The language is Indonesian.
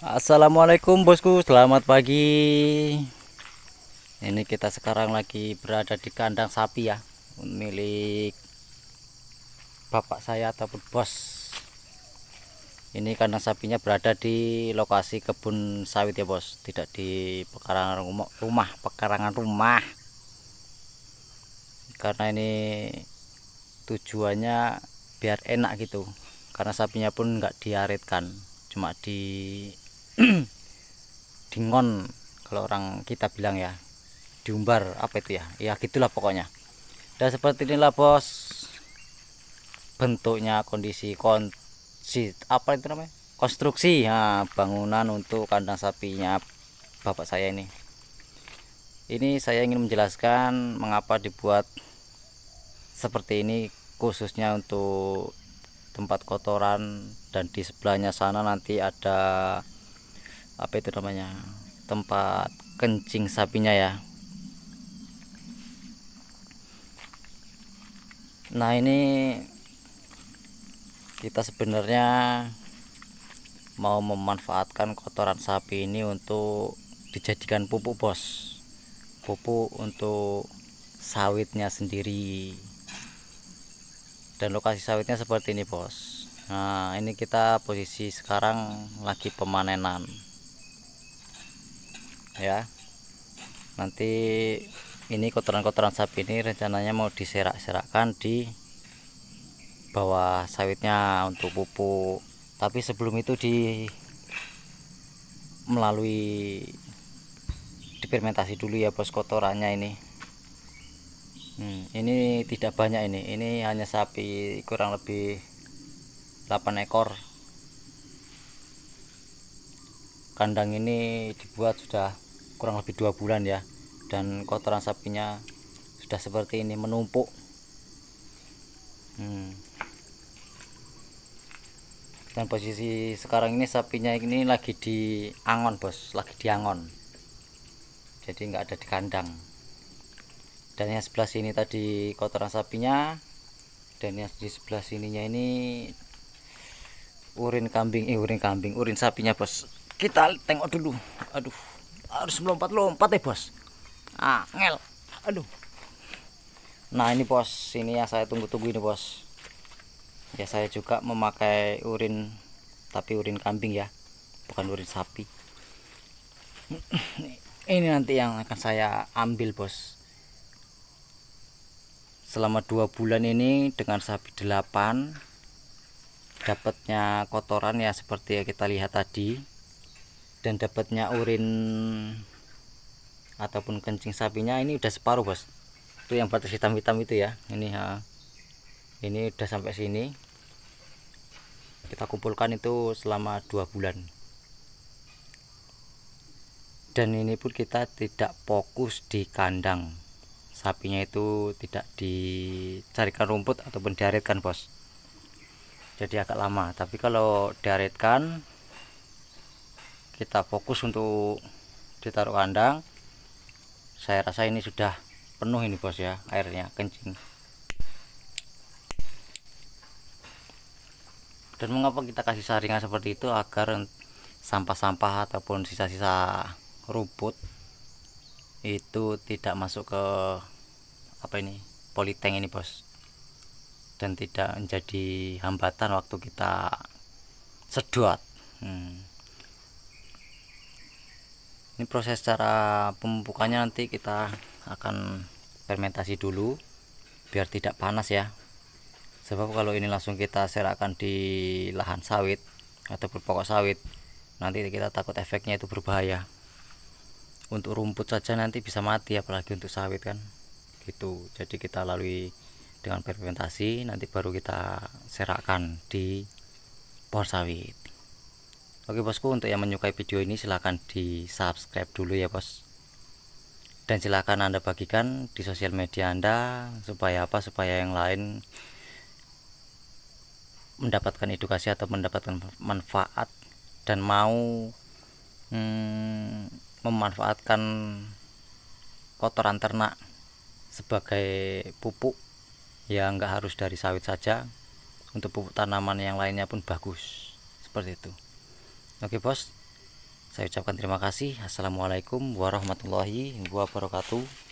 Assalamualaikum bosku selamat pagi ini kita sekarang lagi berada di kandang sapi ya milik bapak saya ataupun bos ini kandang sapinya berada di lokasi kebun sawit ya bos tidak di pekarangan rumah, pekarangan rumah karena ini tujuannya biar enak gitu karena sapinya pun nggak diaritkan, cuma di dingon kalau orang kita bilang ya diumbar apa itu ya ya gitulah pokoknya dan seperti inilah bos bentuknya kondisi konsi apa itu namanya konstruksi ya bangunan untuk kandang sapinya bapak saya ini ini saya ingin menjelaskan mengapa dibuat seperti ini khususnya untuk tempat kotoran dan di sebelahnya sana nanti ada apa itu namanya tempat kencing sapinya ya nah ini kita sebenarnya mau memanfaatkan kotoran sapi ini untuk dijadikan pupuk bos pupuk untuk sawitnya sendiri dan lokasi sawitnya seperti ini bos nah ini kita posisi sekarang lagi pemanenan ya nanti ini kotoran-kotoran sapi ini rencananya mau diserak-serakkan di bawah sawitnya untuk pupuk tapi sebelum itu di melalui dipermentasi dulu ya bos kotorannya ini hmm, ini tidak banyak ini ini hanya sapi kurang lebih 8 ekor kandang ini dibuat sudah kurang lebih dua bulan ya dan kotoran sapinya sudah seperti ini menumpuk hmm. dan posisi sekarang ini sapinya ini lagi di angon bos lagi di angon jadi nggak ada di kandang dan yang sebelah sini tadi kotoran sapinya dan yang di sebelah sininya ini urin kambing eh urin kambing urin sapinya bos kita tengok dulu aduh harus melompat-lompat ya bos ah ngel aduh nah ini bos ini yang saya tunggu-tunggu ini bos ya saya juga memakai urin tapi urin kambing ya bukan urin sapi ini nanti yang akan saya ambil bos selama dua bulan ini dengan sapi delapan, dapatnya kotoran ya seperti yang kita lihat tadi dan dapatnya urin ataupun kencing sapinya ini udah separuh bos itu yang batas hitam-hitam itu ya ini ha, ini udah sampai sini kita kumpulkan itu selama dua bulan dan ini pun kita tidak fokus di kandang sapinya itu tidak dicarikan rumput ataupun diaretkan bos jadi agak lama tapi kalau diaretkan kita fokus untuk ditaruh kandang saya rasa ini sudah penuh ini bos ya airnya kencing dan mengapa kita kasih saringan seperti itu agar sampah-sampah ataupun sisa-sisa rumput itu tidak masuk ke apa ini politeng ini bos dan tidak menjadi hambatan waktu kita sedot hmm ini proses cara pembukanya nanti kita akan fermentasi dulu biar tidak panas ya sebab kalau ini langsung kita serahkan di lahan sawit atau berpokok sawit nanti kita takut efeknya itu berbahaya untuk rumput saja nanti bisa mati apalagi untuk sawit kan gitu jadi kita lalui dengan fermentasi nanti baru kita serahkan di pohon sawit Oke bosku untuk yang menyukai video ini silahkan di subscribe dulu ya bos dan silahkan anda bagikan di sosial media anda supaya apa supaya yang lain mendapatkan edukasi atau mendapatkan manfaat dan mau hmm, memanfaatkan kotoran ternak sebagai pupuk ya nggak harus dari sawit saja untuk pupuk tanaman yang lainnya pun bagus seperti itu Oke bos, saya ucapkan terima kasih. Assalamualaikum warahmatullahi wabarakatuh.